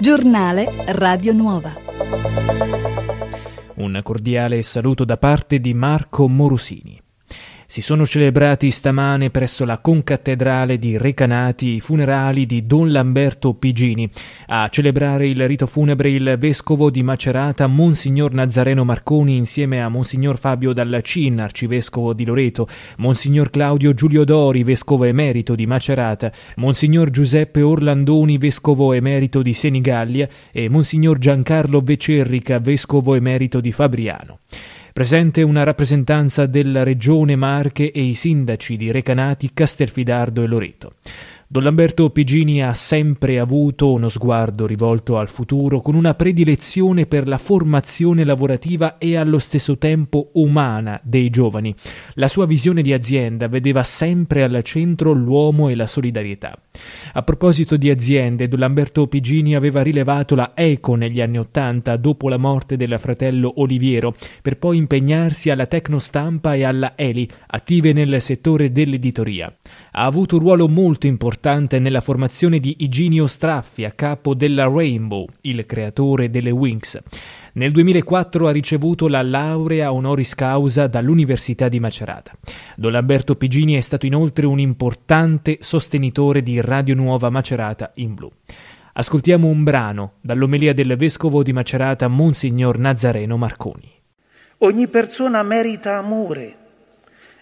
Giornale Radio Nuova. Un cordiale saluto da parte di Marco Morosini si sono celebrati stamane presso la concattedrale di Recanati i funerali di Don Lamberto Pigini. A celebrare il rito funebre il vescovo di Macerata, Monsignor Nazareno Marconi, insieme a Monsignor Fabio Dallacin, arcivescovo di Loreto, Monsignor Claudio Giulio Dori, vescovo emerito di Macerata, Monsignor Giuseppe Orlandoni, vescovo emerito di Senigallia e Monsignor Giancarlo Vecerrica, vescovo emerito di Fabriano. Presente una rappresentanza della Regione Marche e i sindaci di Recanati, Castelfidardo e Loreto. Don Lamberto Pigini ha sempre avuto uno sguardo rivolto al futuro con una predilezione per la formazione lavorativa e allo stesso tempo umana dei giovani. La sua visione di azienda vedeva sempre al centro l'uomo e la solidarietà. A proposito di aziende, Don Lamberto Pigini aveva rilevato la Eco negli anni Ottanta dopo la morte del fratello Oliviero, per poi impegnarsi alla Tecnostampa e alla Eli, attive nel settore dell'editoria. Ha avuto un ruolo molto importante importante nella formazione di Iginio Straffi a capo della Rainbow, il creatore delle Wings. Nel 2004 ha ricevuto la laurea honoris causa dall'Università di Macerata. Don Alberto Pigini è stato inoltre un importante sostenitore di Radio Nuova Macerata in blu. Ascoltiamo un brano dall'omelia del vescovo di Macerata Monsignor Nazareno Marconi. Ogni persona merita amore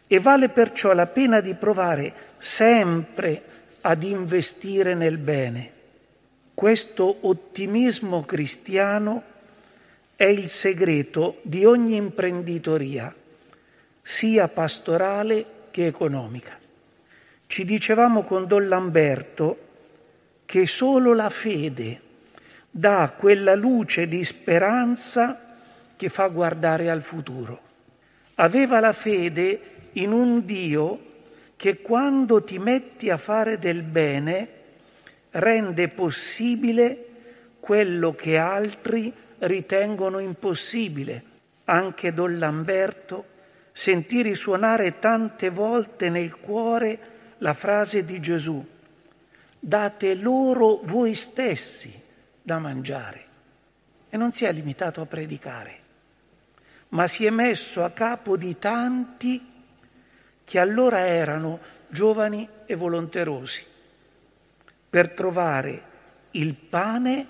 e vale perciò la pena di provare sempre ad investire nel bene. Questo ottimismo cristiano è il segreto di ogni imprenditoria, sia pastorale che economica. Ci dicevamo con Don Lamberto che solo la fede dà quella luce di speranza che fa guardare al futuro. Aveva la fede in un Dio che che quando ti metti a fare del bene rende possibile quello che altri ritengono impossibile. Anche Don Lamberto sentì risuonare tante volte nel cuore la frase di Gesù, date loro voi stessi da mangiare. E non si è limitato a predicare, ma si è messo a capo di tanti che allora erano giovani e volonterosi, per trovare il pane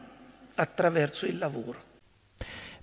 attraverso il lavoro.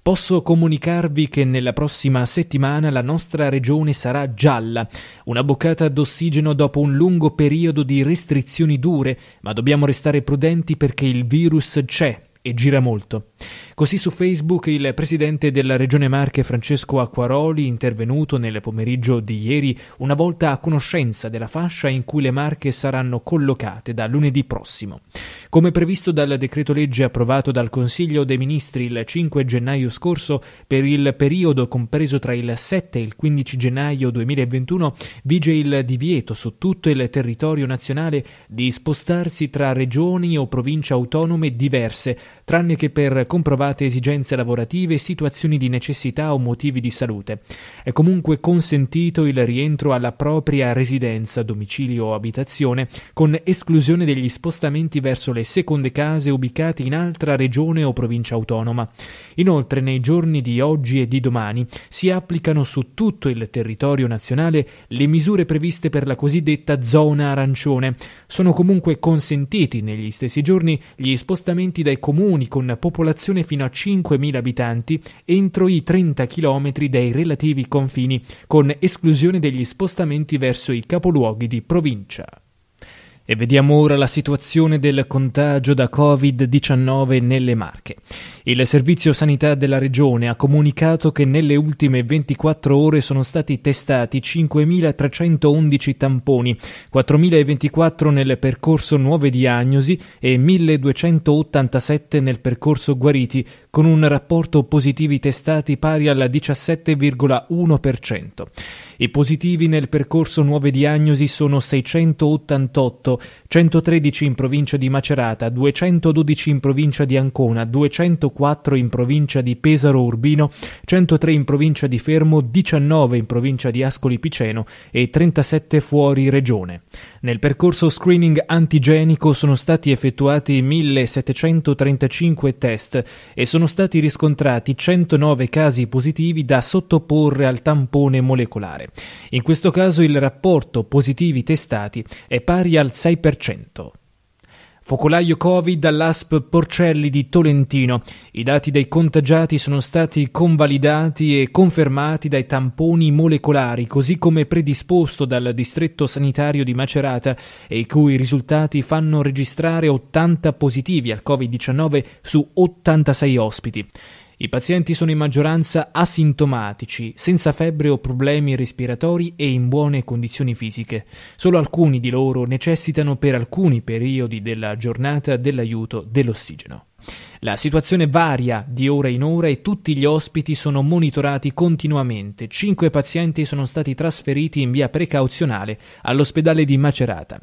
Posso comunicarvi che nella prossima settimana la nostra regione sarà gialla, una boccata d'ossigeno dopo un lungo periodo di restrizioni dure, ma dobbiamo restare prudenti perché il virus c'è e gira molto. Così su Facebook il presidente della Regione Marche Francesco Acquaroli, intervenuto nel pomeriggio di ieri, una volta a conoscenza della fascia in cui le Marche saranno collocate da lunedì prossimo. Come previsto dal decreto legge approvato dal Consiglio dei Ministri il 5 gennaio scorso, per il periodo compreso tra il 7 e il 15 gennaio 2021 vige il divieto su tutto il territorio nazionale di spostarsi tra regioni o province autonome diverse, tranne che per comprovare aggravate esigenze lavorative, situazioni di necessità o motivi di salute. È comunque consentito il rientro alla propria residenza, domicilio o abitazione, con esclusione degli spostamenti verso le seconde case ubicate in altra regione o provincia autonoma. Inoltre, nei giorni di oggi e di domani si applicano su tutto il territorio nazionale le misure previste per la cosiddetta zona arancione. Sono comunque consentiti negli stessi giorni gli spostamenti dai comuni con popolazione finale fino a 5.000 abitanti entro i 30 km dei relativi confini, con esclusione degli spostamenti verso i capoluoghi di provincia. E vediamo ora la situazione del contagio da Covid-19 nelle Marche. Il Servizio Sanità della Regione ha comunicato che nelle ultime 24 ore sono stati testati 5.311 tamponi, 4.024 nel percorso nuove diagnosi e 1.287 nel percorso guariti, con un rapporto positivi testati pari al 17,1%. I positivi nel percorso nuove diagnosi sono 688, 113 in provincia di Macerata, 212 in provincia di Ancona, 204 in provincia di Pesaro Urbino, 103 in provincia di Fermo, 19 in provincia di Ascoli Piceno e 37 fuori regione. Nel percorso screening antigenico sono stati effettuati 1735 test e sono sono stati riscontrati 109 casi positivi da sottoporre al tampone molecolare. In questo caso il rapporto positivi testati è pari al 6%. Focolaio Covid all'ASP Porcelli di Tolentino. I dati dei contagiati sono stati convalidati e confermati dai tamponi molecolari, così come predisposto dal distretto sanitario di Macerata e i cui risultati fanno registrare 80 positivi al Covid-19 su 86 ospiti. I pazienti sono in maggioranza asintomatici, senza febbre o problemi respiratori e in buone condizioni fisiche. Solo alcuni di loro necessitano per alcuni periodi della giornata dell'aiuto dell'ossigeno. La situazione varia di ora in ora e tutti gli ospiti sono monitorati continuamente. Cinque pazienti sono stati trasferiti in via precauzionale all'ospedale di Macerata.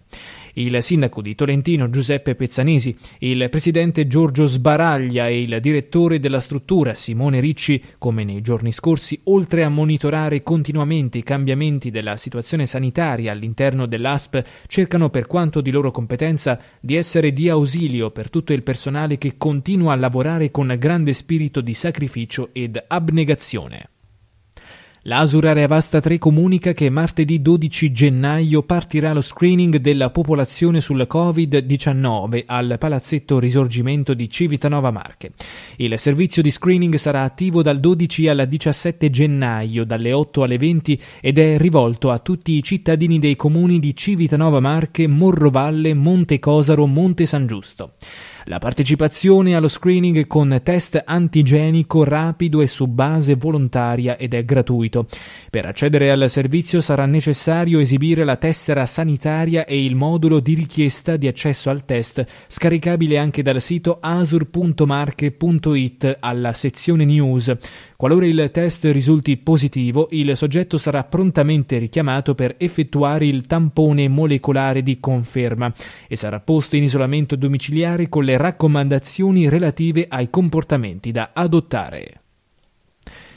Il sindaco di Tolentino Giuseppe Pezzanesi, il presidente Giorgio Sbaraglia e il direttore della struttura Simone Ricci, come nei giorni scorsi, oltre a monitorare continuamente i cambiamenti della situazione sanitaria all'interno dell'ASP, cercano per quanto di loro competenza di essere di ausilio per tutto il personale che continua continua a lavorare con grande spirito di sacrificio ed abnegazione. L'Asura Reavasta 3 comunica che martedì 12 gennaio partirà lo screening della popolazione sul Covid-19 al Palazzetto Risorgimento di Civitanova Marche. Il servizio di screening sarà attivo dal 12 al 17 gennaio, dalle 8 alle 20 ed è rivolto a tutti i cittadini dei comuni di Civitanova Marche, Morrovalle, Monte Cosaro, Monte San Giusto. La partecipazione allo screening con test antigenico rapido e su base volontaria ed è gratuito. Per accedere al servizio sarà necessario esibire la tessera sanitaria e il modulo di richiesta di accesso al test, scaricabile anche dal sito asur.marche.it alla sezione news. Qualora il test risulti positivo, il soggetto sarà prontamente richiamato per effettuare il tampone molecolare di conferma e sarà posto in isolamento domiciliare con le le raccomandazioni relative ai comportamenti da adottare.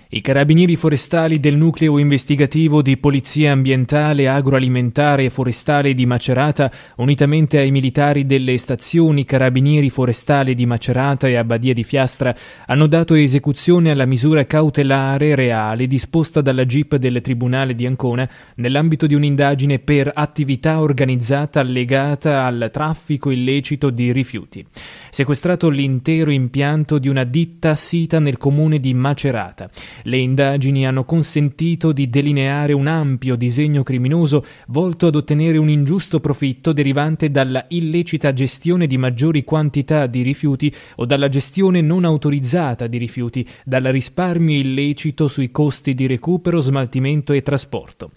I carabinieri forestali del nucleo investigativo di Polizia Ambientale, Agroalimentare e Forestale di Macerata, unitamente ai militari delle stazioni Carabinieri Forestali di Macerata e Abbadia di Fiastra, hanno dato esecuzione alla misura cautelare reale disposta dalla GIP del Tribunale di Ancona nell'ambito di un'indagine per attività organizzata legata al traffico illecito di rifiuti. Sequestrato l'intero impianto di una ditta sita nel comune di Macerata. Le indagini hanno consentito di delineare un ampio disegno criminoso volto ad ottenere un ingiusto profitto derivante dalla illecita gestione di maggiori quantità di rifiuti o dalla gestione non autorizzata di rifiuti, dal risparmio illecito sui costi di recupero, smaltimento e trasporto.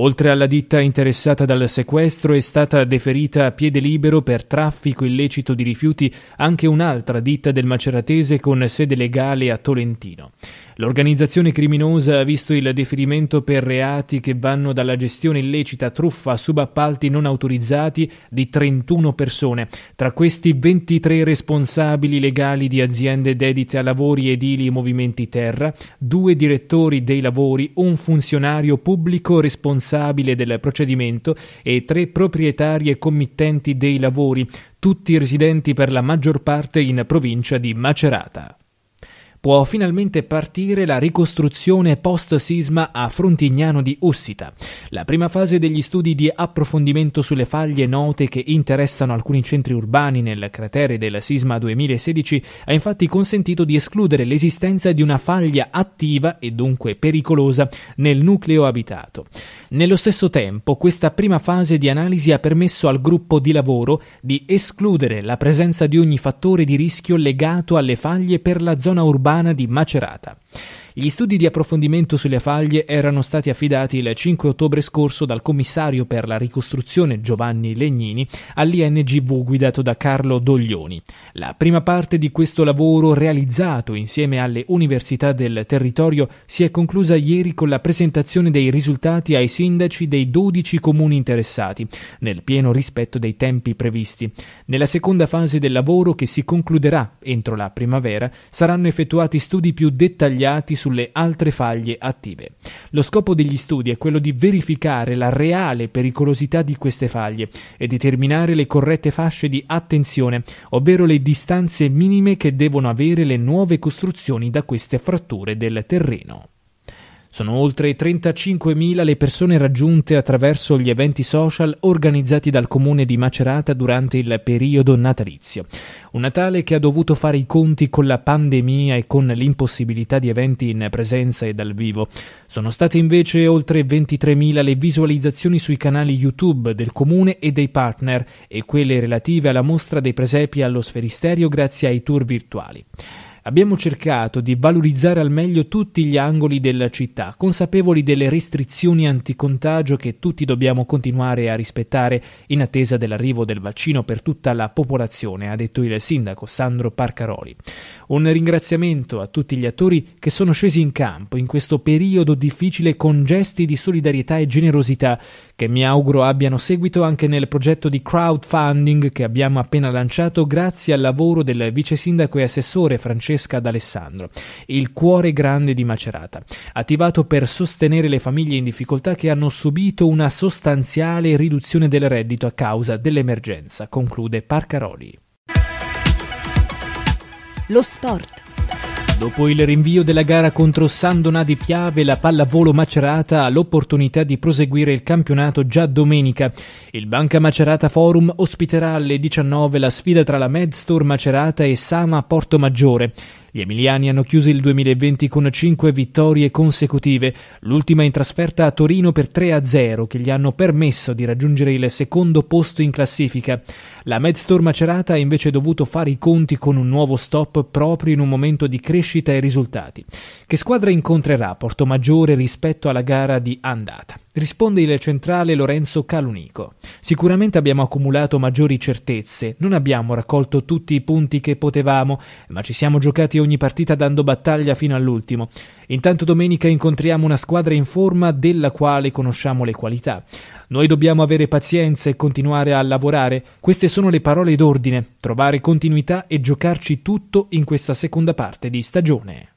Oltre alla ditta interessata dal sequestro è stata deferita a piede libero per traffico illecito di rifiuti anche un'altra ditta del maceratese con sede legale a Tolentino. L'organizzazione criminosa ha visto il deferimento per reati che vanno dalla gestione illecita truffa a subappalti non autorizzati di 31 persone, tra questi 23 responsabili legali di aziende dedite a lavori edili e movimenti terra, due direttori dei lavori, un funzionario pubblico responsabile indispensabile del procedimento e tre proprietarie committenti dei lavori, tutti residenti per la maggior parte in provincia di Macerata può finalmente partire la ricostruzione post-sisma a Frontignano di Ussita. La prima fase degli studi di approfondimento sulle faglie note che interessano alcuni centri urbani nel cratere del sisma 2016 ha infatti consentito di escludere l'esistenza di una faglia attiva e dunque pericolosa nel nucleo abitato. Nello stesso tempo, questa prima fase di analisi ha permesso al gruppo di lavoro di escludere la presenza di ogni fattore di rischio legato alle faglie per la zona urbana Campana di Macerata. Gli studi di approfondimento sulle faglie erano stati affidati il 5 ottobre scorso dal commissario per la ricostruzione Giovanni Legnini all'INGV guidato da Carlo Doglioni. La prima parte di questo lavoro realizzato insieme alle università del territorio si è conclusa ieri con la presentazione dei risultati ai sindaci dei 12 comuni interessati, nel pieno rispetto dei tempi previsti. Nella seconda fase del lavoro, che si concluderà entro la primavera, saranno effettuati studi più dettagliati sulle altre faglie attive. Lo scopo degli studi è quello di verificare la reale pericolosità di queste faglie e determinare le corrette fasce di attenzione, ovvero le distanze minime che devono avere le nuove costruzioni da queste fratture del terreno. Sono oltre 35.000 le persone raggiunte attraverso gli eventi social organizzati dal comune di Macerata durante il periodo natalizio. Un Natale che ha dovuto fare i conti con la pandemia e con l'impossibilità di eventi in presenza e dal vivo. Sono state invece oltre 23.000 le visualizzazioni sui canali YouTube del comune e dei partner e quelle relative alla mostra dei presepi allo sferisterio grazie ai tour virtuali. Abbiamo cercato di valorizzare al meglio tutti gli angoli della città, consapevoli delle restrizioni anticontagio che tutti dobbiamo continuare a rispettare in attesa dell'arrivo del vaccino per tutta la popolazione, ha detto il sindaco Sandro Parcaroli. Un ringraziamento a tutti gli attori che sono scesi in campo in questo periodo difficile con gesti di solidarietà e generosità che mi auguro abbiano seguito anche nel progetto di crowdfunding che abbiamo appena lanciato grazie al lavoro del vice sindaco e assessore Francesca D'Alessandro, il cuore grande di Macerata, attivato per sostenere le famiglie in difficoltà che hanno subito una sostanziale riduzione del reddito a causa dell'emergenza, conclude Parcaroli lo sport. Dopo il rinvio della gara contro Sandona di Piave, la pallavolo Macerata ha l'opportunità di proseguire il campionato già domenica. Il Banca Macerata Forum ospiterà alle 19 la sfida tra la Medstore Macerata e Sama Porto Maggiore. Gli emiliani hanno chiuso il 2020 con 5 vittorie consecutive, l'ultima in trasferta a Torino per 3-0 che gli hanno permesso di raggiungere il secondo posto in classifica. La Medstor Macerata ha invece dovuto fare i conti con un nuovo stop proprio in un momento di crescita e risultati. Che squadra incontrerà Porto Maggiore rispetto alla gara di andata? Risponde il centrale Lorenzo Calunico. Sicuramente abbiamo accumulato maggiori certezze, non abbiamo raccolto tutti i punti che potevamo, ma ci siamo giocati ogni ogni partita dando battaglia fino all'ultimo. Intanto domenica incontriamo una squadra in forma della quale conosciamo le qualità. Noi dobbiamo avere pazienza e continuare a lavorare. Queste sono le parole d'ordine, trovare continuità e giocarci tutto in questa seconda parte di stagione.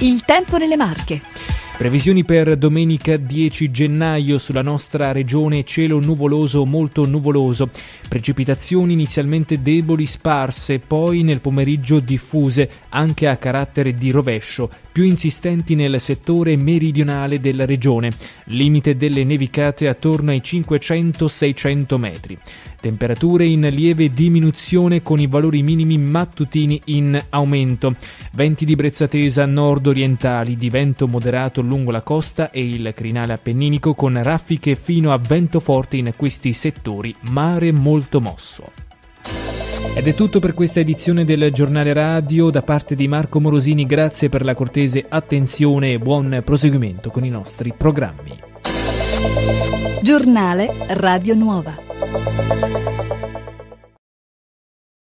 Il tempo nelle marche. Previsioni per domenica 10 gennaio sulla nostra regione cielo nuvoloso molto nuvoloso, precipitazioni inizialmente deboli sparse, poi nel pomeriggio diffuse anche a carattere di rovescio, più insistenti nel settore meridionale della regione, limite delle nevicate attorno ai 500-600 metri temperature in lieve diminuzione con i valori minimi mattutini in aumento, venti di brezza tesa nord-orientali di vento moderato lungo la costa e il crinale appenninico con raffiche fino a vento forte in questi settori, mare molto mosso. Ed è tutto per questa edizione del giornale radio da parte di Marco Morosini, grazie per la cortese attenzione e buon proseguimento con i nostri programmi. Giornale Radio Nuova.